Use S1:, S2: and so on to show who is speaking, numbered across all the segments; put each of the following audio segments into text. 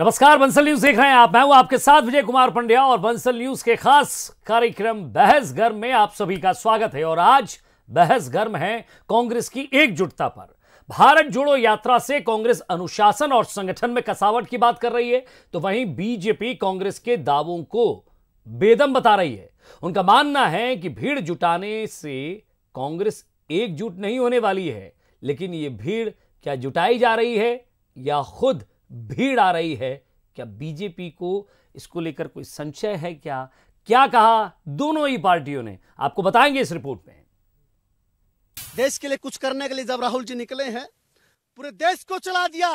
S1: नमस्कार बंसल न्यूज देख रहे हैं आप मैं हूं आपके साथ विजय कुमार पंड्या और बंसल न्यूज के खास कार्यक्रम बहस गर्म में आप सभी का स्वागत है और आज बहस गर्म है कांग्रेस की एकजुटता पर भारत जोड़ो यात्रा से कांग्रेस अनुशासन और संगठन में कसावट की बात कर रही है तो वहीं बीजेपी कांग्रेस के दावों को बेदम बता रही है उनका मानना है कि भीड़ जुटाने से कांग्रेस एकजुट नहीं होने वाली है लेकिन ये भीड़ क्या जुटाई जा रही है या खुद भीड़ आ रही है क्या बीजेपी को इसको लेकर कोई संशय है क्या क्या कहा दोनों ही पार्टियों ने आपको बताएंगे इस रिपोर्ट में
S2: देश के लिए कुछ करने के लिए जब राहुल जी निकले हैं पूरे देश को चला दिया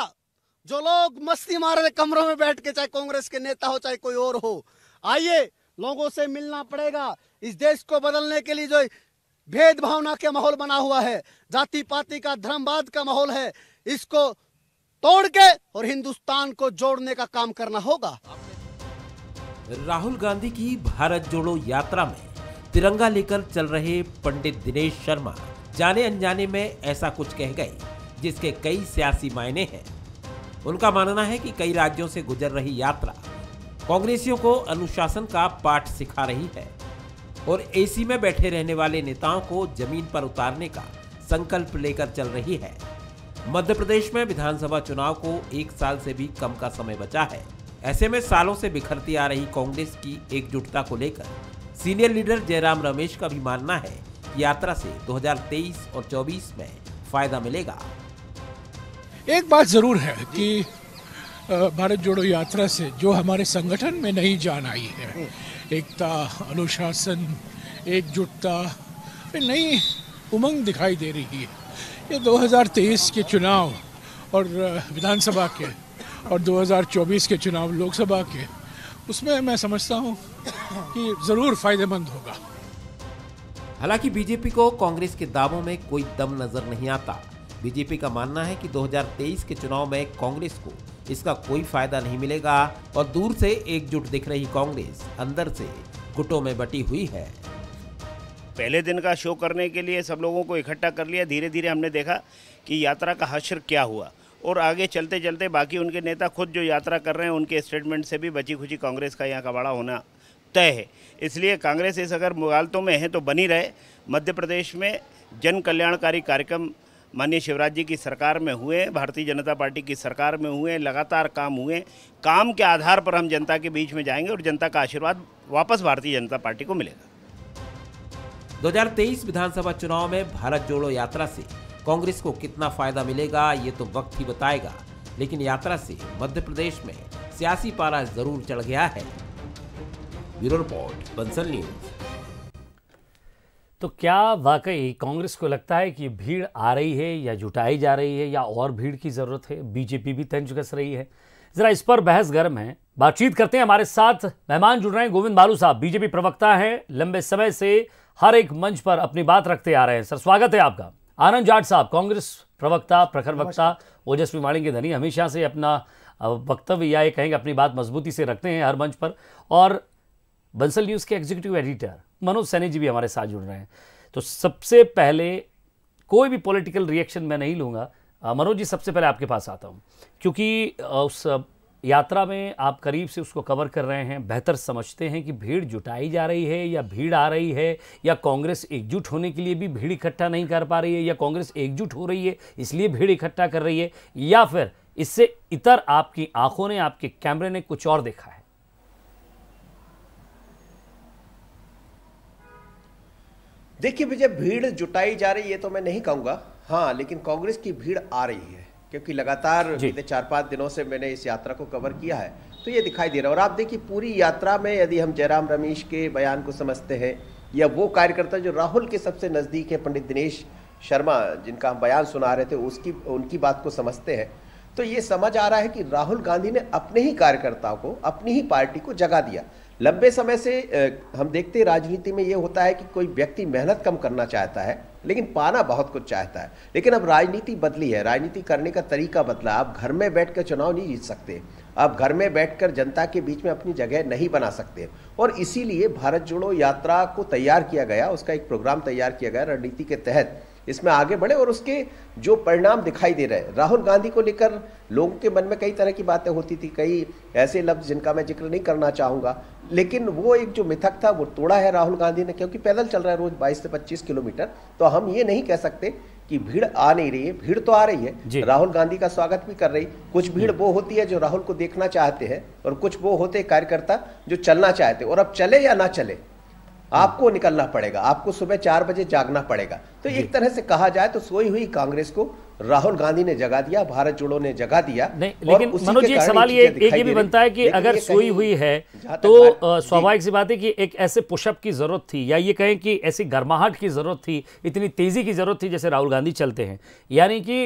S2: जो लोग मस्ती मार रहे कमरों में बैठ के चाहे कांग्रेस के नेता हो चाहे कोई और हो आइए लोगों से मिलना पड़ेगा इस देश को बदलने के लिए जो भेदभावना के माहौल बना हुआ है जाति पाति का धर्मवाद का माहौल है इसको तोड़ के और हिंदुस्तान को जोड़ने का काम करना होगा
S3: राहुल गांधी की भारत जोड़ो यात्रा में तिरंगा लेकर चल रहे पंडित दिनेश शर्मा जाने अनजाने में ऐसा कुछ कह गए जिसके कई सियासी मायने हैं उनका मानना है कि कई राज्यों से गुजर रही यात्रा कांग्रेसियों को अनुशासन का पाठ सिखा रही है और एसी में बैठे रहने वाले नेताओं को जमीन पर उतारने का संकल्प लेकर चल रही है मध्य प्रदेश में विधानसभा चुनाव को एक साल से भी कम का समय बचा है ऐसे में सालों से बिखरती आ रही कांग्रेस की एकजुटता को लेकर सीनियर लीडर जयराम रमेश का भी मानना है कि यात्रा से 2023 और 24 में फायदा मिलेगा एक बात जरूर है कि भारत जोड़ो यात्रा से जो हमारे संगठन में नई जान आई है एकता अनुशासन एकजुटता नई उमंग दिखाई दे रही है ये 2023 के चुनाव और विधानसभा के और 2024 के चुनाव लोकसभा के उसमें मैं समझता हूँ कि ज़रूर फायदेमंद होगा हालांकि बीजेपी को कांग्रेस के दावों में कोई दम नजर नहीं आता बीजेपी का मानना है कि 2023 के चुनाव में कांग्रेस को इसका कोई फायदा नहीं मिलेगा और दूर से एकजुट दिख रही कांग्रेस अंदर से गुटों में बटी हुई है पहले दिन का शो करने के लिए सब लोगों को इकट्ठा कर लिया धीरे धीरे हमने देखा कि यात्रा का हशर क्या हुआ और आगे चलते चलते बाकी उनके नेता खुद जो यात्रा कर रहे हैं उनके स्टेटमेंट से भी बची खुची कांग्रेस का यहाँ का बड़ा होना तय है इसलिए कांग्रेस इस अगर मुगालतों में है तो बनी रहे मध्य प्रदेश में जन कल्याणकारी कार्यक्रम माननीय शिवराज जी की सरकार में हुए भारतीय जनता पार्टी की सरकार में हुए लगातार काम हुए काम के आधार पर हम जनता के बीच में जाएंगे और जनता का आशीर्वाद वापस भारतीय जनता पार्टी को मिलेगा 2023 विधानसभा चुनाव में भारत जोड़ो यात्रा से कांग्रेस को कितना फायदा मिलेगा ये तो वक्त ही बताएगा लेकिन यात्रा से मध्य प्रदेश में सियासी पारा जरूर चढ़ गया है ब्यूरो रिपोर्ट बंसल
S1: न्यूज तो क्या वाकई कांग्रेस को लगता है कि भीड़ आ रही है या जुटाई जा रही है या और भीड़ की ज़रूरत है बीजेपी भी तंज कस रही है ज़रा इस पर बहस गर्म है बातचीत करते हैं हमारे साथ मेहमान जुड़ रहे हैं गोविंद बालू साहब बीजेपी प्रवक्ता हैं लंबे समय से हर एक मंच पर अपनी बात रखते आ रहे हैं सर स्वागत है आपका आनंद जाट साहब कांग्रेस प्रवक्ता प्रखर वक्ता ओजस्वी वाणी के धनी हमेशा से अपना वक्तव्य या ये कहेंगे अपनी बात मजबूती से रखते हैं हर मंच पर और बंसल न्यूज़ के एग्जीक्यूटिव एडिटर मनोज सैनी जी भी हमारे साथ जुड़ रहे हैं तो सबसे पहले कोई भी पॉलिटिकल रिएक्शन मैं नहीं लूँगा मनोज जी सबसे पहले आपके पास आता हूँ क्योंकि उस यात्रा में आप करीब से उसको कवर कर रहे हैं बेहतर समझते हैं कि भीड़ जुटाई जा रही है या भीड़ आ रही है या कांग्रेस एकजुट होने के लिए भी भीड़ इकट्ठा नहीं कर पा रही है या कांग्रेस एकजुट हो रही है इसलिए भीड़ इकट्ठा कर रही है या फिर इससे इतर आपकी आंखों ने आपके कैमरे ने कुछ और देखा है
S4: देखिए विजय भीड़ जुटाई जा रही है तो मैं नहीं कहूंगा हाँ लेकिन कांग्रेस की भीड़ आ रही है क्योंकि लगातार पिछले चार पाँच दिनों से मैंने इस यात्रा को कवर किया है तो ये दिखाई दे रहा है और आप देखिए पूरी यात्रा में यदि हम जयराम रमेश के बयान को समझते हैं या वो कार्यकर्ता जो राहुल के सबसे नज़दीक है पंडित दिनेश शर्मा जिनका हम बयान सुना रहे थे उसकी उनकी बात को समझते हैं तो ये समझ आ रहा है कि राहुल गांधी ने अपने ही कार्यकर्ताओं को अपनी ही पार्टी को जगा दिया लंबे समय से हम देखते राजनीति में ये होता है कि कोई व्यक्ति मेहनत कम करना चाहता है लेकिन पाना बहुत कुछ चाहता है लेकिन अब राजनीति बदली है राजनीति करने का तरीका बदला आप घर में बैठ चुनाव नहीं जीत सकते आप घर में बैठकर जनता के बीच में अपनी जगह नहीं बना सकते और इसीलिए भारत जोड़ो यात्रा को तैयार किया गया उसका एक प्रोग्राम तैयार किया गया रणनीति के तहत इसमें आगे बढ़े और उसके जो परिणाम दिखाई दे रहे हैं राहुल गांधी को लेकर लोगों के मन में कई तरह की बातें होती थी कई ऐसे लफ्ज़ जिनका मैं जिक्र नहीं करना चाहूँगा लेकिन वो एक जो मिथक था वो तोड़ा है राहुल गांधी ने क्योंकि पैदल चल रहा है रोज़ बाईस से पच्चीस किलोमीटर तो हम ये नहीं कह सकते कि भीड़ आ नहीं रही है भीड़ तो आ रही है राहुल गांधी का स्वागत भी कर रही कुछ भीड़ वो होती है जो राहुल को देखना चाहते हैं और कुछ वो होते कार्यकर्ता जो चलना चाहते और अब चले या ना चले हम्म। आपको निकलना पड़ेगा आपको सुबह चार बजे जागना पड़ेगा तो एक तरह से कहा जाए तो सोई हुई कांग्रेस को राहुल गांधी ने जगा दिया भारत जोड़ो ने जगा दिया नहीं लेकिन मनोज जी सवाल ये एक ये भी बनता है कि अगर सोई
S1: हुई है तो स्वाभाविक सी बात है कि एक ऐसे पुशअप की जरूरत थी या ये कहें कि ऐसी गर्माहट की जरूरत थी इतनी तेजी की जरूरत थी जैसे राहुल गांधी चलते हैं यानी कि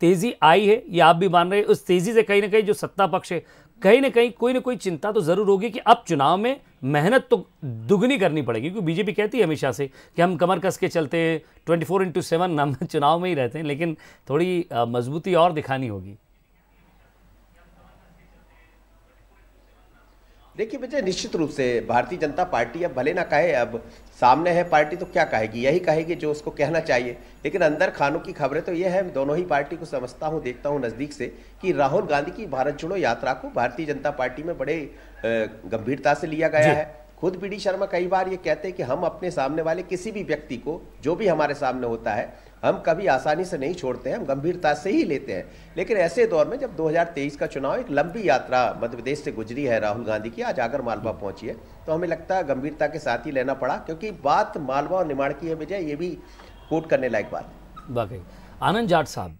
S1: तेजी आई है ये आप भी मान रहे हैं उस तेजी से कहीं ना कहीं जो सत्ता पक्ष है कहीं ना कहीं कोई ना कोई चिंता तो जरूर होगी कि अब चुनाव में मेहनत तो दुगनी करनी पड़ेगी क्योंकि बीजेपी कहती है हमेशा से कि हम कमर कस के चलते हैं ट्वेंटी फोर इंटू सेवन हम चुनाव में ही रहते हैं लेकिन थोड़ी मजबूती और दिखानी होगी
S4: देखिए बच्चे निश्चित रूप से भारतीय जनता पार्टी अब भले ना कहे अब सामने है पार्टी तो क्या कहेगी यही कहेगी जो उसको कहना चाहिए लेकिन अंदर खानों की खबरें तो ये है दोनों ही पार्टी को समझता हूँ देखता हूँ नज़दीक से कि राहुल गांधी की भारत जोड़ो यात्रा को भारतीय जनता पार्टी में बड़े गंभीरता से लिया गया है खुद डी शर्मा कई बार ये कहते हैं कि हम अपने सामने वाले किसी भी व्यक्ति को जो भी हमारे सामने होता है हम कभी आसानी से नहीं छोड़ते हैं हम गंभीरता से ही लेते हैं लेकिन ऐसे दौर में जब 2023 का चुनाव एक लंबी यात्रा मध्य प्रदेश से गुजरी है राहुल गांधी की आज आगर मालवा पहुंची है तो हमें लगता है गंभीरता के साथ ही लेना पड़ा क्योंकि बात मालवा और निमाड़ की है विजय ये भी कोट करने लायक बात
S1: है वाकई आनंद जाट साहब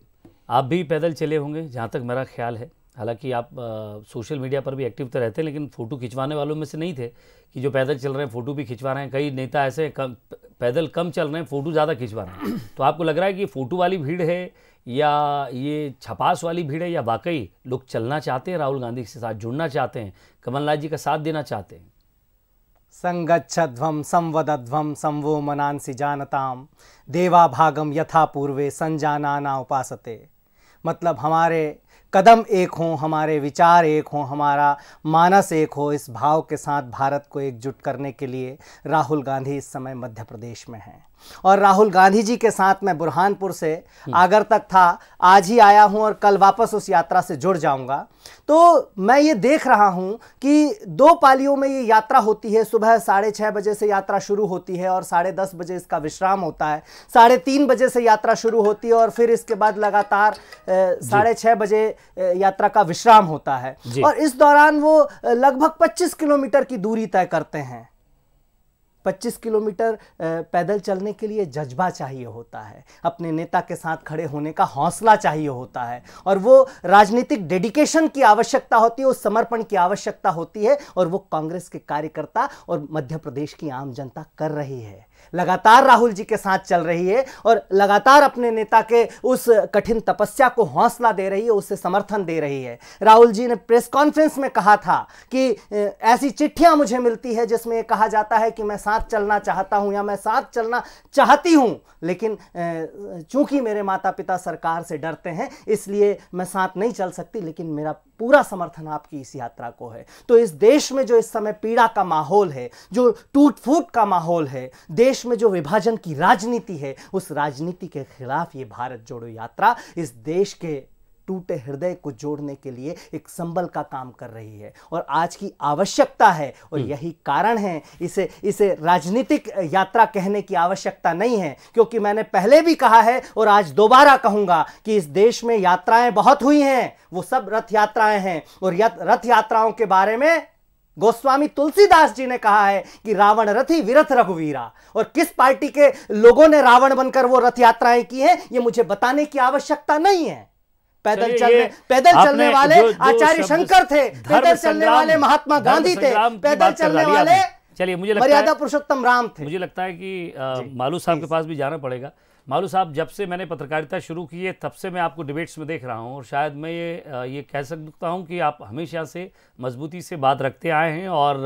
S1: आप भी पैदल चले होंगे जहाँ तक मेरा ख्याल है हालांकि आप आ, सोशल मीडिया पर भी एक्टिव तो रहते हैं लेकिन फ़ोटो खिंचवाने वालों में से नहीं थे कि जो पैदल चल रहे हैं फ़ोटो भी खिंचवा रहे हैं कई नेता ऐसे कम पैदल कम चल रहे हैं फ़ोटो ज़्यादा खिंचवा रहे हैं तो आपको लग रहा है कि फ़ोटो वाली भीड़ है या ये छपास वाली भीड़ है या वाकई लोग चलना चाहते हैं राहुल
S2: गांधी के साथ जुड़ना चाहते हैं कमलनाथ जी का साथ देना चाहते हैं संगच्छध्वं संवदध्वम संवो मनांसी जानताम देवाभागम यथा पूर्वे संजाना उपासते मतलब हमारे कदम एक हों हमारे विचार एक हों हमारा मानस एक हो इस भाव के साथ भारत को एकजुट करने के लिए राहुल गांधी इस समय मध्य प्रदेश में हैं और राहुल गांधी जी के साथ मैं बुरहानपुर से आगर तक था आज ही आया हूं और कल वापस उस यात्रा से जुड़ जाऊंगा तो मैं ये देख रहा हूं कि दो पालियों में ये यात्रा होती है सुबह साढ़े छः बजे से यात्रा शुरू होती है और साढ़े दस बजे इसका विश्राम होता है साढ़े तीन बजे से यात्रा शुरू होती है और फिर इसके बाद लगातार साढ़े छः बजे यात्रा का विश्राम होता है और इस दौरान वो लगभग पच्चीस किलोमीटर की दूरी तय करते हैं 25 किलोमीटर पैदल चलने के लिए जज्बा चाहिए होता है अपने नेता के साथ खड़े होने का हौसला चाहिए होता है और वो राजनीतिक डेडिकेशन की आवश्यकता होती है उस समर्पण की आवश्यकता होती है और वो कांग्रेस के कार्यकर्ता और मध्य प्रदेश की आम जनता कर रही है लगातार राहुल जी के साथ चल रही है और लगातार अपने नेता के उस कठिन तपस्या को हौसला दे रही है उसे समर्थन दे रही है राहुल जी ने प्रेस कॉन्फ्रेंस में कहा था कि ऐसी चिट्ठियां मुझे मिलती है जिसमें कहा जाता है कि मैं साथ चलना चाहता हूं या मैं साथ चलना चाहती हूं लेकिन चूंकि मेरे माता पिता सरकार से डरते हैं इसलिए मैं साथ नहीं चल सकती लेकिन मेरा पूरा समर्थन आपकी इस यात्रा को है तो इस देश में जो इस समय पीड़ा का माहौल है जो टूट फूट का माहौल है देश में जो विभाजन की राजनीति है उस राजनीति के खिलाफ ये भारत जोड़ो यात्रा इस देश के टूटे हृदय को जोड़ने के लिए एक संबल का काम कर रही है और आज की आवश्यकता है और हम्म। यही कारण है इसे इसे राजनीतिक यात्रा कहने की आवश्यकता नहीं है क्योंकि मैंने पहले भी कहा है और आज दोबारा कहूंगा कि इस देश में यात्राएं बहुत हुई हैं वो सब रथ यात्राएं हैं और रथ यात्राओं के बारे में गोस्वामी तुलसीदास जी ने कहा है कि रावण रथी विरथ रघुवीरा और किस पार्टी के लोगों ने रावण बनकर वो रथ यात्राएं की हैं ये मुझे बताने की आवश्यकता नहीं है पैदल चलने पैदल चलने वाले आचार्य शंकर थे पैदल चलने वाले महात्मा गांधी थे पैदल चलने वाले
S1: चलिए मुझे लगता मर्यादा
S2: पुरुषोत्तम राम
S1: थे मुझे लगता है कि मालू साहब के पास भी जाना पड़ेगा मालू साहब जब से मैंने पत्रकारिता शुरू की है तब से मैं आपको डिबेट्स में देख रहा हूं और शायद मैं ये ये कह सकता हूं कि आप हमेशा से मजबूती से बात रखते आए हैं और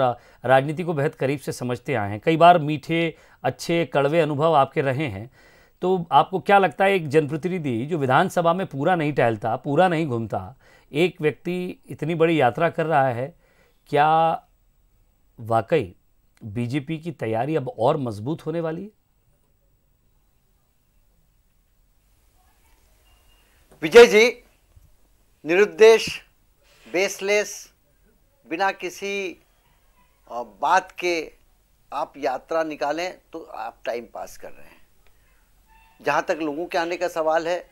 S1: राजनीति को बेहद करीब से समझते आए हैं कई बार मीठे अच्छे कड़वे अनुभव आपके रहे हैं तो आपको क्या लगता है एक जनप्रतिनिधि जो विधानसभा में पूरा नहीं टहलता पूरा नहीं घूमता एक व्यक्ति इतनी बड़ी यात्रा कर रहा है क्या वाकई बीजेपी की तैयारी अब और मजबूत होने वाली है
S5: विजय जी निरुद्देश बेसलेस बिना किसी बात के आप यात्रा निकालें तो आप टाइम पास कर रहे हैं जहाँ तक लोगों के आने का सवाल है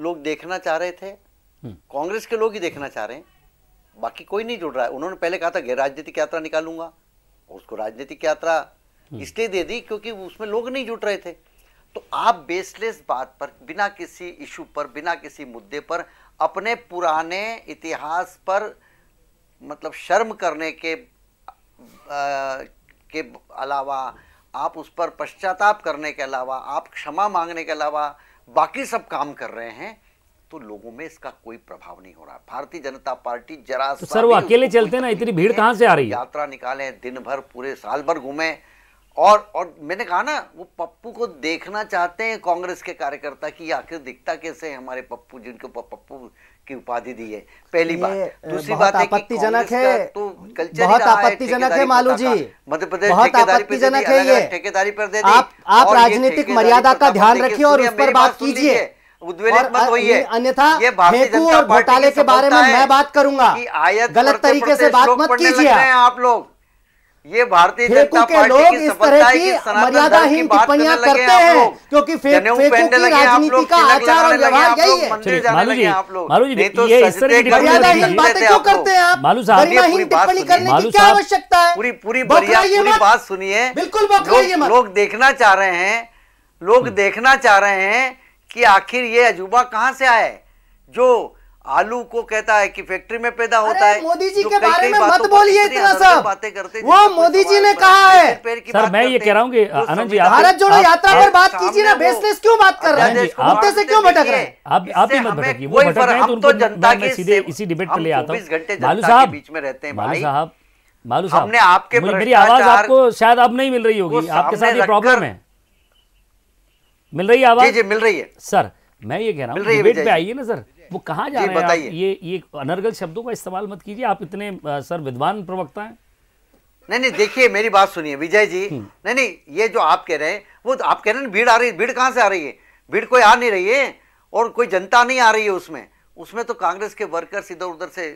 S5: लोग देखना चाह रहे थे हम्म। कांग्रेस के लोग ही देखना चाह रहे हैं बाकी कोई नहीं जुड़ रहा है उन्होंने पहले कहा था गैर राजनीतिक यात्रा निकालूंगा उसको राजनीतिक यात्रा हम्म। इसलिए दे दी क्योंकि उसमें लोग नहीं जुट रहे थे तो आप बेसलेस बात पर बिना किसी इशू पर बिना किसी मुद्दे पर अपने पुराने इतिहास पर मतलब शर्म करने के आ, के अलावा आप उस पर पश्चाताप करने के अलावा आप क्षमा मांगने के अलावा बाकी सब काम कर रहे हैं तो लोगों में इसका कोई प्रभाव नहीं हो रहा भारतीय जनता पार्टी जरा तो सर वो अकेले चलते ना इतनी भीड़ कहां से आ रही है यात्रा निकाले दिन भर पूरे साल भर घूमे और और मैंने कहा ना वो पप्पू को देखना चाहते हैं कांग्रेस के कार्यकर्ता कि आखिर दिखता कैसे है हमारे पप्पू जिनको पप्पू की उपाधि दी है पहली बात दूसरी बात तो आपत्तिजनक है तो कल्चर बहुत आपत्तिजनक है मालू जी मध्य प्रदेश बहुत आपत्तिजनक है ये ठेकेदारी पर दे आप आप राजनीतिक मर्यादा का ध्यान रखिए और उस पर बात कीजिए
S2: अन्यथा फेंकू और घोटाले के बारे में मैं बात करूंगा
S5: गलत तरीके से बात मत कीजिए आप लोग ये भारतीय जनता पार्टी लोग की इस तरह की मर्यादाहीन टिप्पणियां करते हैं
S2: क्योंकि राजनीति का आचार और व्यवहार यही है
S1: मालू जी ये इस तरह बातें
S5: क्यों करते हैं आप टिप्पणी करने की क्या आवश्यकता है पूरी पूरी बात सुनिए बिल्कुल लोग देखना चाह रहे हैं लोग हम्म। देखना चाह रहे हैं कि आखिर ये अजूबा कहाँ से आए जो आलू को कहता है कि फैक्ट्री में पैदा
S2: होता है मोदी जी तो के बारे में मत बोलिए इतना सब बातें करते वो मोदी जी ने कहा है
S1: सर मैं ये कह रहा हूँ आनंद जी भारत जोड़ो यात्रा पर बात कीजिए
S2: ना बेसलेस क्यों बात कर रहे हैं क्यों भटक रहे हैं
S1: आप आप भी मत भटकिए वो भटक रहे हैं तो, तो जनता के सीधे इसी डिबेट पर ले आता हूँ घंटे बालू साहब बीच में रहते हैं भाई साहब बालू साहब ने आपके मेरी आवाज आपको शायद अब नहीं मिल रही होगी आपके साथ ये प्रॉब्लम है मिल रही है आवाज जी जी मिल रही है सर मैं ये कह रहा हूँ डिबेट पे आइए ना सर वो कहाँ जा रहे हैं ये ये अनर्गल शब्दों का इस्तेमाल
S5: मत कीजिए आप इतने सर विद्वान प्रवक्ता हैं नहीं नहीं देखिए मेरी बात सुनिए विजय जी हम्म। नहीं नहीं ये जो आप कह रहे हैं वो तो आप कह रहे हैं भीड़ आ रही है भीड़ कहाँ से आ रही है भीड़ कोई आ नहीं रही है और कोई जनता नहीं आ रही है उसमें उसमें तो कांग्रेस के वर्कर्स इधर उधर से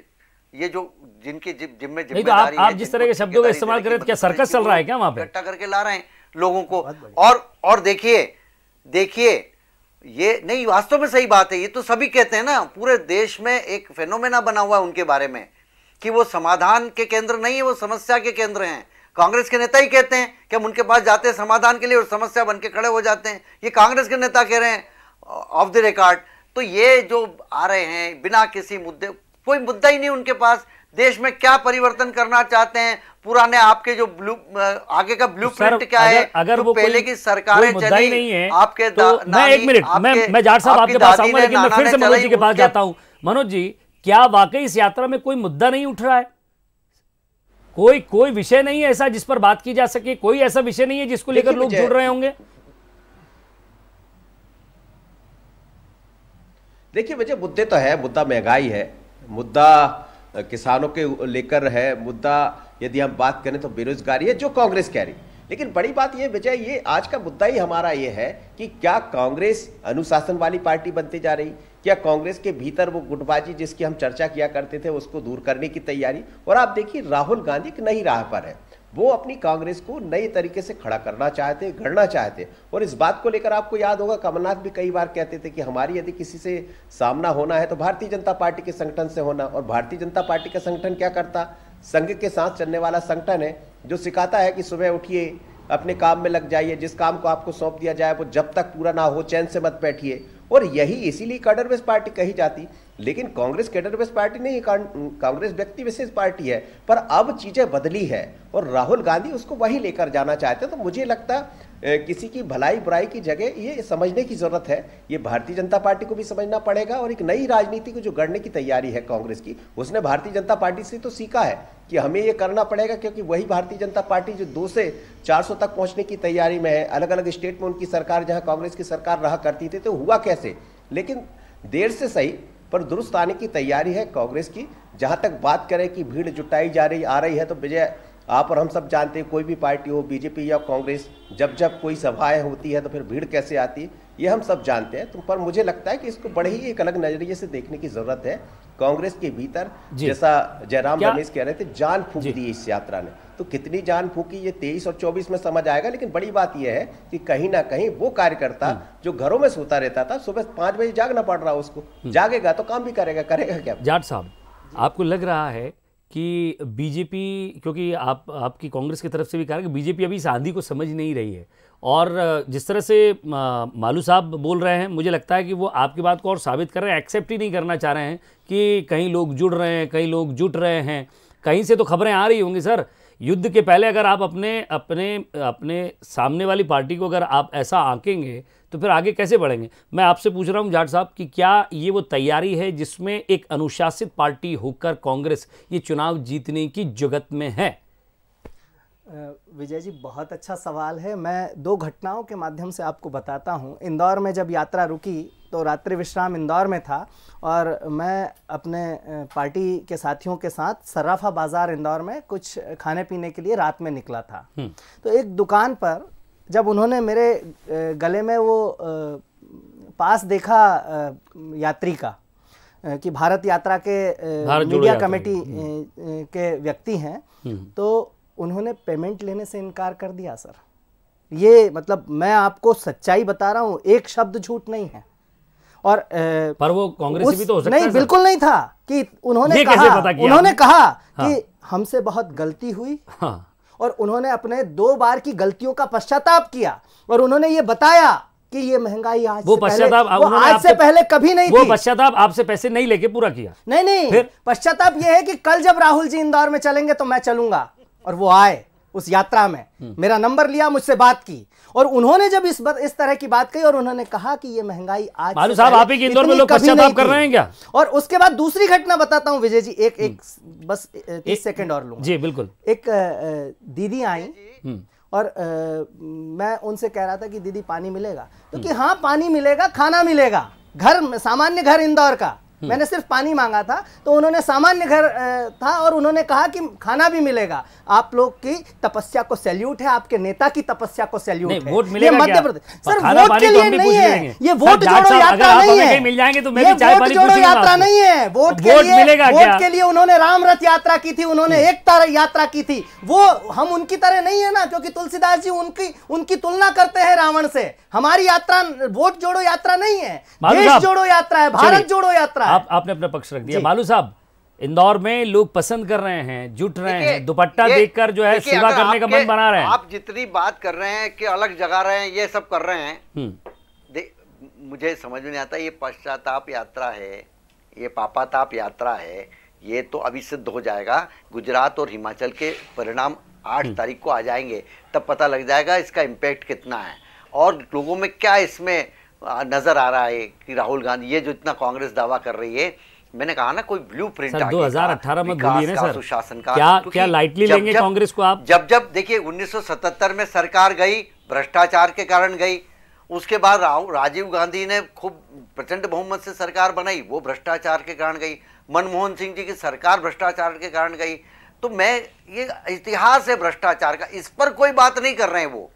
S5: ये जो जिनके जिम्मे तो जिम्मेदारी आप जिस तरह के शब्दों का इस्तेमाल करें क्या मतलब सर्कस चल रहा है क्या वहां पे इकट्ठा करके ला रहे हैं लोगों को और और देखिए देखिए ये नहीं वास्तव में सही बात है ये तो सभी कहते हैं ना पूरे देश में एक फेनोमेना बना हुआ है उनके बारे में कि वो समाधान के केंद्र नहीं है वो समस्या के केंद्र हैं कांग्रेस के नेता ही कहते हैं कि हम उनके पास जाते हैं समाधान के लिए और समस्या बन के खड़े हो जाते हैं ये कांग्रेस के नेता कह रहे हैं ऑफ द रिकॉर्ड तो ये जो आ रहे हैं बिना किसी मुद्दे कोई मुद्दा ही नहीं उनके पास देश में क्या परिवर्तन करना चाहते हैं पुराने आपके जो ब्लू आगे का ब्लू प्रिंट क्या है अगर वो पहले की सरकारें चली नहीं है आपके तो मैं एक मिनट मैं
S1: मैं जाट साहब आपके पास आऊंगा लेकिन मैं फिर से मनोज जी के पास जाता हूं मनोज जी क्या वाकई इस यात्रा में कोई मुद्दा नहीं उठ रहा है कोई कोई विषय नहीं है ऐसा जिस पर बात की जा सके कोई ऐसा विषय नहीं है जिसको लेकर लोग जुड़ रहे होंगे
S4: देखिए मुझे मुद्दे तो है मुद्दा महंगाई है मुद्दा किसानों के लेकर है मुद्दा यदि हम बात करें तो बेरोजगारी है जो कांग्रेस कह रही लेकिन बड़ी बात यह विजय ये आज का मुद्दा ही हमारा ये है कि क्या कांग्रेस अनुशासन वाली पार्टी बनती जा रही क्या कांग्रेस के भीतर वो गुटबाजी जिसकी हम चर्चा किया करते थे उसको दूर करने की तैयारी और आप देखिए राहुल गांधी एक नई राह पर है वो अपनी कांग्रेस को नए तरीके से खड़ा करना चाहते गढ़ना चाहते और इस बात को लेकर आपको याद होगा कमलनाथ भी कई बार कहते थे कि हमारी यदि किसी से सामना होना है तो भारतीय जनता पार्टी के संगठन से होना और भारतीय जनता पार्टी का संगठन क्या करता संघ के साथ चलने वाला संगठन है जो सिखाता है कि सुबह उठिए अपने काम में लग जाइए जिस काम को आपको सौंप दिया जाए वो जब तक पूरा ना हो चैन से मत बैठिए और यही इसीलिए काडरवेस पार्टी कही जाती लेकिन कांग्रेस कैडर बेस्ड पार्टी नहीं कांग्रेस व्यक्ति विशेष पार्टी है पर अब चीज़ें बदली है और राहुल गांधी उसको वही लेकर जाना चाहते हैं तो मुझे लगता किसी की भलाई बुराई की जगह ये समझने की ज़रूरत है ये भारतीय जनता पार्टी को भी समझना पड़ेगा और एक नई राजनीति को जो गढ़ने की तैयारी है कांग्रेस की उसने भारतीय जनता पार्टी से तो सीखा है कि हमें ये करना पड़ेगा क्योंकि वही भारतीय जनता पार्टी जो दो से चार सौ तक पहुंचने की तैयारी में है अलग अलग स्टेट में उनकी सरकार जहां कांग्रेस की सरकार रहा करती थी तो हुआ कैसे लेकिन देर से सही पर दुरुस्त आने की तैयारी है कांग्रेस की जहाँ तक बात करें कि भीड़ जुटाई जा रही आ रही है तो विजय आप और हम सब जानते हैं कोई भी पार्टी हो बीजेपी या कांग्रेस जब जब कोई सभाएं होती है तो फिर भीड़ कैसे आती है ये हम सब जानते हैं तो पर मुझे लगता है कि इसको बड़े ही एक अलग नजरिए से देखने की जरूरत है कांग्रेस के भीतर जैसा जयराम रमेश कह रहे थे जान फूक दी इस यात्रा ने तो कितनी जान फूकी ये तेईस और चौबीस में समझ आएगा लेकिन बड़ी बात यह है कि कहीं ना कहीं वो कार्यकर्ता हम्म। जो घरों में सोता रहता था सुबह पांच बजे जागना पड़ रहा उसको हम्म। जागेगा तो काम भी करेगा करेगा क्या जाट साहब
S1: आपको लग रहा है कि बीजेपी क्योंकि आप आपकी कांग्रेस की तरफ से भी कह रहे हैं कि बीजेपी अभी इस आंधी को समझ नहीं रही है और जिस तरह से मालू साहब बोल रहे हैं मुझे लगता है कि वो आपकी बात को और साबित कर रहे हैं एक्सेप्ट ही नहीं करना चाह रहे हैं कि कहीं लोग जुड़ रहे हैं कहीं लोग जुट रहे हैं कहीं से तो खबरें आ रही होंगी सर युद्ध के पहले अगर आप अपने अपने अपने सामने वाली पार्टी को अगर आप ऐसा आंकेंगे तो फिर आगे कैसे बढ़ेंगे मैं आपसे पूछ रहा हूं जाट साहब कि क्या ये वो तैयारी है जिसमें एक अनुशासित पार्टी होकर कांग्रेस ये चुनाव जीतने की जुगत में है
S2: विजय जी बहुत अच्छा सवाल है मैं दो घटनाओं के माध्यम से आपको बताता हूं इंदौर में जब यात्रा रुकी तो रात्रि विश्राम इंदौर में था और मैं अपने पार्टी के साथियों के साथ सर्राफा बाज़ार इंदौर में कुछ खाने पीने के लिए रात में निकला था हम्म। तो एक दुकान पर जब उन्होंने मेरे गले में वो पास देखा यात्री का कि भारत यात्रा के भारत मीडिया कमेटी हम्म। के व्यक्ति हैं हम्म। तो उन्होंने पेमेंट लेने से इनकार कर दिया सर ये मतलब मैं आपको सच्चाई बता रहा हूँ एक शब्द झूठ नहीं है और ए, पर वो कांग्रेस भी तो हो सकता नहीं बिल्कुल नहीं था कि उन्होंने कहा उन्होंने कहा कि हाँ। हमसे बहुत गलती हुई हाँ। और उन्होंने अपने दो बार की गलतियों का पश्चाताप किया और उन्होंने ये बताया कि ये महंगाई आज वो पश्चाताप आज से पहले कभी नहीं वो पश्चाताप
S1: आपसे पैसे नहीं लेके पूरा किया
S2: नहीं नहीं पश्चाताप ये है कि कल जब राहुल जी इंदौर में चलेंगे तो मैं चलूंगा और वो आए उस यात्रा में हम्म। मेरा नंबर लिया मुझसे बात की और उन्होंने जब इस बर, इस तरह की बात कही और उन्होंने कहा कि ये महंगाई आज साहब आप ही के इंदौर में लोग पश्चाताप कर रहे हैं क्या और उसके बाद दूसरी घटना बताता हूं विजय जी एक एक हम्म। बस तीस सेकंड और लूंगा जी बिल्कुल एक दीदी आई हम्म। और आ, मैं उनसे कह रहा था कि दीदी पानी मिलेगा तो हम्म। कि हाँ पानी मिलेगा खाना मिलेगा घर सामान्य घर इंदौर का हम्म। मैंने सिर्फ पानी मांगा था तो उन्होंने सामान्य घर था और उन्होंने कहा कि खाना भी मिलेगा आप लोग की तपस्या को सैल्यूट है आपके नेता की तपस्या को सैल्यूट है वोट मिलेगा मध्य प्रदेश तो सर वोट के लिए नहीं है ये वोट जोड़ो यात्रा नहीं है मिल जाएंगे तो वोट जोड़ो यात्रा नहीं है वोट के लिए वोट के लिए उन्होंने राम रथ यात्रा की थी उन्होंने हम्म। एकता यात्रा की थी वो हम उनकी तरह नहीं है ना क्योंकि तुलसीदास जी उनकी उनकी तुलना करते हैं रावण से हमारी यात्रा वोट जोड़ो यात्रा नहीं है देश जोड़ो यात्रा है भारत जोड़ो यात्रा आप
S1: आपने अपना पक्ष रख दिया बालू साहब इंदौर में लोग पसंद कर रहे हैं जुट रहे हैं दुपट्टा देखकर जो है सेवा करने का मन बना रहे हैं आप
S5: जितनी बात कर रहे हैं कि अलग जगा रहे हैं ये सब कर रहे हैं
S1: हम्म।
S5: मुझे समझ में नहीं आता ये पश्चाताप यात्रा है ये पापाताप यात्रा है ये तो अभी सिद्ध हो जाएगा गुजरात और हिमाचल के परिणाम आठ हम्म। तारीख को आ जाएंगे तब पता लग जाएगा इसका इम्पैक्ट कितना है और लोगों में क्या इसमें नजर आ रहा है कि राहुल गांधी ये जो इतना कांग्रेस दावा कर रही है मैंने कहा ना कोई ब्लू प्रिंट दो हजार अठारह में सर सुशासन का क्या क्या लाइटली लेंगे कांग्रेस को आप जब जब देखिए 1977 में सरकार गई भ्रष्टाचार के कारण गई उसके बाद राजीव गांधी ने खूब प्रचंड बहुमत से सरकार बनाई वो भ्रष्टाचार के कारण गई मनमोहन सिंह जी की सरकार भ्रष्टाचार के कारण गई तो मैं ये इतिहास है भ्रष्टाचार का इस पर कोई बात नहीं कर रहे हैं वो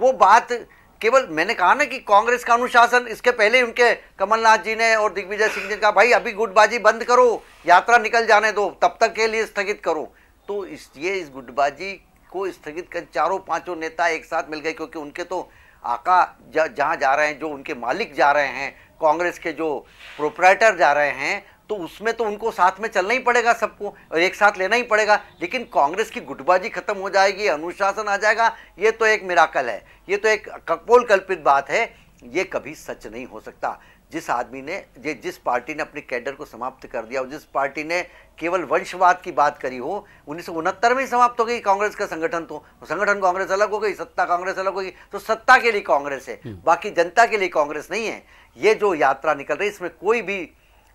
S5: वो बात केवल मैंने कहा ना कि कांग्रेस का अनुशासन इसके पहले उनके कमलनाथ जी ने और दिग्विजय सिंह जी ने कहा भाई अभी गुटबाजी बंद करो यात्रा निकल जाने दो तब तक के लिए स्थगित करो तो इस ये इस गुटबाजी को स्थगित कर चारों पांचों नेता एक साथ मिल गए क्योंकि उनके तो आका जहाँ जा रहे हैं जो उनके मालिक जा रहे हैं कांग्रेस के जो प्रोपराइटर जा रहे हैं तो उसमें तो उनको साथ में चलना ही पड़ेगा सबको और एक साथ लेना ही पड़ेगा लेकिन कांग्रेस की गुटबाजी खत्म हो जाएगी अनुशासन आ जाएगा ये तो एक मिराकल है ये तो एक कपोल कल्पित बात है ये कभी सच नहीं हो सकता जिस आदमी ने ये जिस पार्टी ने अपने कैडर को समाप्त कर दिया और जिस पार्टी ने केवल वंशवाद की बात करी हो उन्नीस में ही समाप्त हो गई कांग्रेस का संगठन तो संगठन कांग्रेस अलग हो गई सत्ता कांग्रेस अलग हो गई तो सत्ता के लिए कांग्रेस है हम्म। बाकी जनता के लिए कांग्रेस नहीं है ये जो यात्रा निकल रही इसमें कोई भी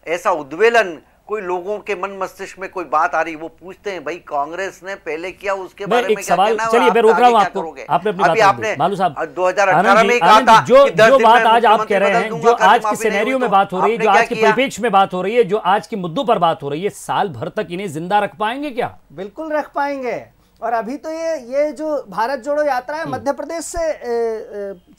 S5: ऐसा उद्वेलन कोई लोगों के मन मस्तिष्क में कोई बात आ रही वो पूछते हैं भाई कांग्रेस ने पहले किया उसके बारे में क्या कहना चलिए मैं रोक रहा हूँ आपको
S1: आपने अपनी अभी आपने मालू साहब अठारह में कहा था जो जो बात आज आप कह रहे हैं जो आज के सिनेरियो में बात हो रही है जो आज के परिपेक्ष में बात हो रही है जो आज के मुद्दों पर बात हो रही है साल भर तक इन्हें जिंदा
S2: रख पाएंगे क्या बिल्कुल रख पाएंगे और अभी तो ये ये जो भारत जोड़ो यात्रा है हम्म। मध्य प्रदेश से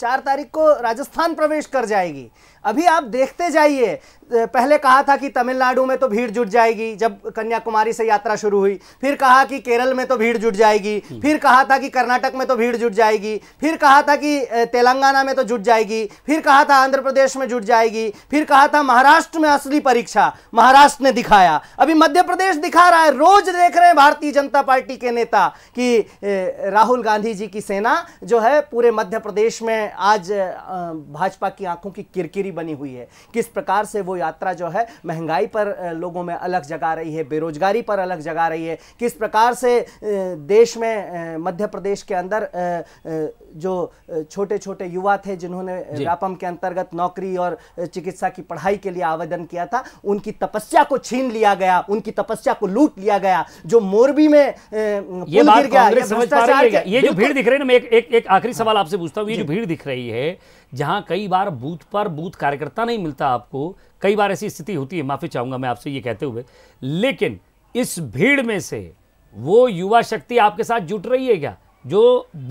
S2: चार तारीख को राजस्थान प्रवेश कर जाएगी अभी आप देखते जाइए पहले कहा था कि तमिलनाडु में तो भीड़ जुट जाएगी जब कन्याकुमारी से यात्रा शुरू हुई फिर कहा कि केरल में तो भीड़ जुट जाएगी हम्म। फिर कहा था कि कर्नाटक में तो भीड़ जुट जाएगी फिर कहा था कि तेलंगाना में तो जुट जाएगी फिर कहा था आंध्र प्रदेश में जुट जाएगी फिर कहा था महाराष्ट्र में असली परीक्षा महाराष्ट्र ने दिखाया अभी मध्य प्रदेश दिखा रहा है रोज देख रहे हैं भारतीय जनता पार्टी के नेता कि राहुल गांधी जी की सेना जो है पूरे मध्य प्रदेश में आज भाजपा की आंखों की किरकिरी बनी हुई है किस प्रकार से वो यात्रा जो है महंगाई पर लोगों में अलग जगा रही है बेरोजगारी पर अलग जगा रही है किस प्रकार से देश में मध्य प्रदेश के अंदर जो छोटे छोटे युवा थे जिन्होंने रापम के अंतर्गत नौकरी और चिकित्सा की पढ़ाई के लिए आवेदन किया था उनकी तपस्या को छीन लिया गया उनकी तपस्या को लूट लिया गया जो मोरबी में ये बात कांग्रेस समझ पा रही है ये जो भीड़
S1: दिख रही है ना मैं एक एक, एक आखिरी हाँ। सवाल आपसे पूछता हूँ ये जो भीड़ दिख रही है जहाँ कई बार बूथ पर बूथ कार्यकर्ता नहीं मिलता आपको कई बार ऐसी स्थिति होती है माफ़ी चाहूंगा मैं आपसे ये कहते हुए लेकिन इस भीड़ में से वो युवा शक्ति आपके साथ जुट रही है क्या जो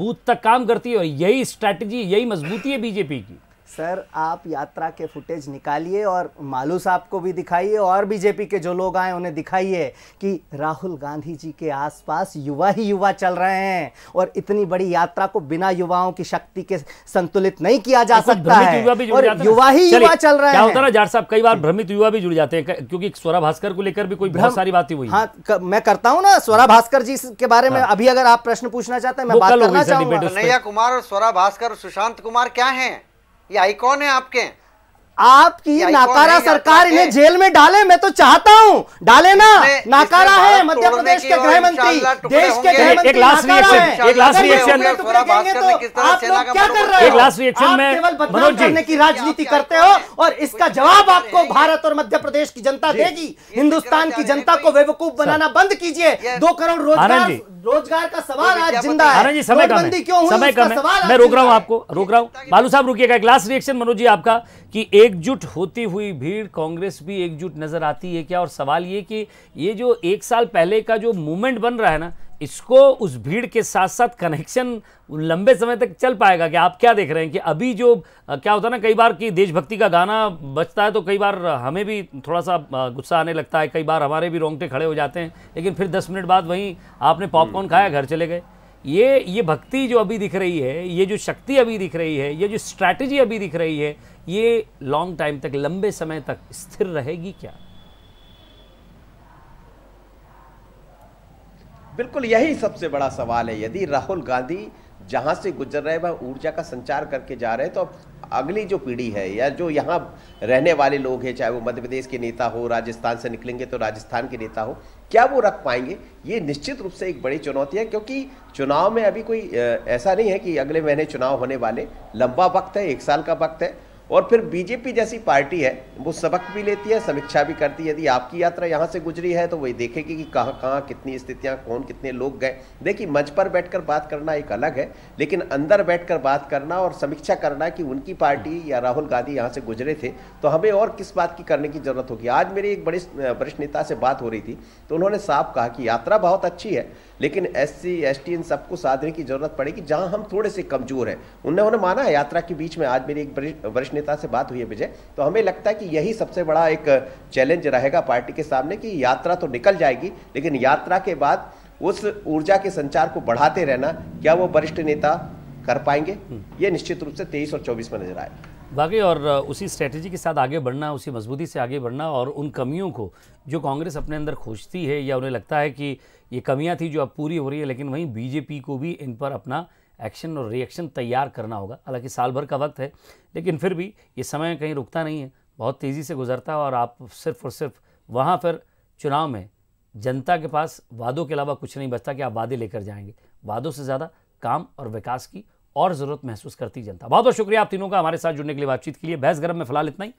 S1: बूथ तक काम करती है और यही स्ट्रैटेजी यही मजबूती है बीजेपी की
S2: सर आप यात्रा के फुटेज निकालिए और मालू साहब को भी दिखाइए और बीजेपी के जो लोग आए उन्हें दिखाइए कि राहुल गांधी जी के आसपास युवा ही युवा चल रहे हैं और इतनी बड़ी यात्रा को बिना युवाओं की शक्ति के संतुलित नहीं किया जा सकता है युवा भी और युवा ही युवा चल रहे हैं होता
S1: ना जाट साहब कई बार हम्म। भ्रमित युवा भी जुड़ जाते हैं क्योंकि स्वरा भास्कर को लेकर भी कोई बहुत सारी बातें हुई हाँ
S2: मैं करता हूँ ना स्वरा भास्कर जी के बारे में हाँ। अभी अगर आप प्रश्न पूछना चाहते हैं मैं बात करना चाहूंगा
S5: कुमार और स्वरा भास्कर सुशांत कुमार क्या है ये आइकॉन है आपके
S2: आपकी नाकारा सरकार इन्हें जेल में डाले मैं तो चाहता हूं डाले ना नाकारा है मध्य प्रदेश के गृह मंत्री देश के गृह एक लास्ट रिएक्शन एक लास्ट रिएक्शन
S3: तो
S2: आप लोग क्या कर रहे हो एक लास्ट रिएक्शन में केवल बदनाम करने की राजनीति करते हो और इसका जवाब आपको भारत और मध्य प्रदेश की जनता देगी तो हिंदुस्तान की जनता को बेवकूफ बनाना बंद कीजिए दो करोड़ रोजगार रोजगार का सवाल आज जिंदा है समय कम है समय कम है मैं रोक रहा हूँ
S1: आपको रोक रहा हूँ बालू साहब रुकिएगा एक लास्ट रिएक्शन मनोज जी आपका की एकजुट होती हुई भीड़ कांग्रेस भी एकजुट नज़र आती है क्या और सवाल ये कि ये जो एक साल पहले का जो मूवमेंट बन रहा है ना इसको उस भीड़ के साथ साथ कनेक्शन लंबे समय तक चल पाएगा कि आप क्या देख रहे हैं कि अभी जो क्या होता है ना कई बार कि देशभक्ति का गाना बजता है तो कई बार हमें भी थोड़ा सा गुस्सा आने लगता है कई बार हमारे भी रोंगटे खड़े हो जाते हैं लेकिन फिर दस मिनट बाद वहीं आपने पॉपकॉर्न हम्म। खाया घर चले गए ये ये भक्ति जो अभी दिख रही है ये जो शक्ति अभी दिख रही है ये जो स्ट्रैटेजी अभी दिख रही है ये लॉन्ग टाइम तक लंबे समय तक स्थिर रहेगी क्या
S4: बिल्कुल यही सबसे बड़ा सवाल है यदि राहुल गांधी जहाँ से गुजर रहे वह ऊर्जा का संचार करके जा रहे हैं तो अब अगली जो पीढ़ी है या जो यहाँ रहने वाले लोग हैं चाहे वो मध्य प्रदेश के नेता हो राजस्थान से निकलेंगे तो राजस्थान के नेता हो क्या वो रख पाएंगे ये निश्चित रूप से एक बड़ी चुनौती है क्योंकि चुनाव में अभी कोई ऐसा नहीं है कि अगले महीने चुनाव होने वाले लंबा वक्त है एक साल का वक्त है और फिर बीजेपी जैसी पार्टी है वो सबक भी लेती है समीक्षा भी करती है यदि आपकी यात्रा यहाँ से गुजरी है तो वही देखेगी कि कहाँ कहाँ कितनी स्थितियाँ कौन कितने लोग गए देखिए मंच पर बैठकर बात करना एक अलग है लेकिन अंदर बैठकर बात करना और समीक्षा करना कि उनकी पार्टी या राहुल गांधी यहाँ से गुजरे थे तो हमें और किस बात की करने की ज़रूरत होगी आज मेरी एक बड़ी वरिष्ठ नेता से बात हो रही थी तो उन्होंने साफ कहा कि यात्रा बहुत अच्छी है लेकिन एस सी एस टी इन सबको साधने की जरूरत पड़ेगी जहां हम थोड़े से कमजोर हैं उन्होंने माना है यात्रा के बीच में आज मेरी एक वरिष्ठ नेता से बात हुई है विजय तो हमें लगता है कि यही सबसे बड़ा एक चैलेंज रहेगा पार्टी के सामने कि यात्रा तो निकल जाएगी लेकिन यात्रा के बाद उस ऊर्जा के संचार को बढ़ाते रहना क्या वो वरिष्ठ नेता कर पाएंगे हम्म। ये निश्चित रूप से तेईस और चौबीस में नजर आएगा
S1: बाक़ी और उसी स्ट्रेटजी के साथ आगे बढ़ना उसी मजबूती से आगे बढ़ना और उन कमियों को जो कांग्रेस अपने अंदर खोजती है या उन्हें लगता है कि ये कमियां थी जो अब पूरी हो रही है लेकिन वहीं बीजेपी को भी इन पर अपना एक्शन और रिएक्शन तैयार करना होगा हालांकि साल भर का वक्त है लेकिन फिर भी ये समय कहीं रुकता नहीं है बहुत तेज़ी से गुजरता है और आप सिर्फ और सिर्फ वहाँ फिर चुनाव में जनता के पास वादों के अलावा कुछ नहीं बचता कि आप वादे लेकर जाएंगे वादों से ज़्यादा काम और विकास की और ज़रूरत महसूस करती जनता बहुत बहुत शुक्रिया आप तीनों का हमारे साथ जुड़ने के लिए बातचीत के लिए बहस गर्म में फिलहाल इतना ही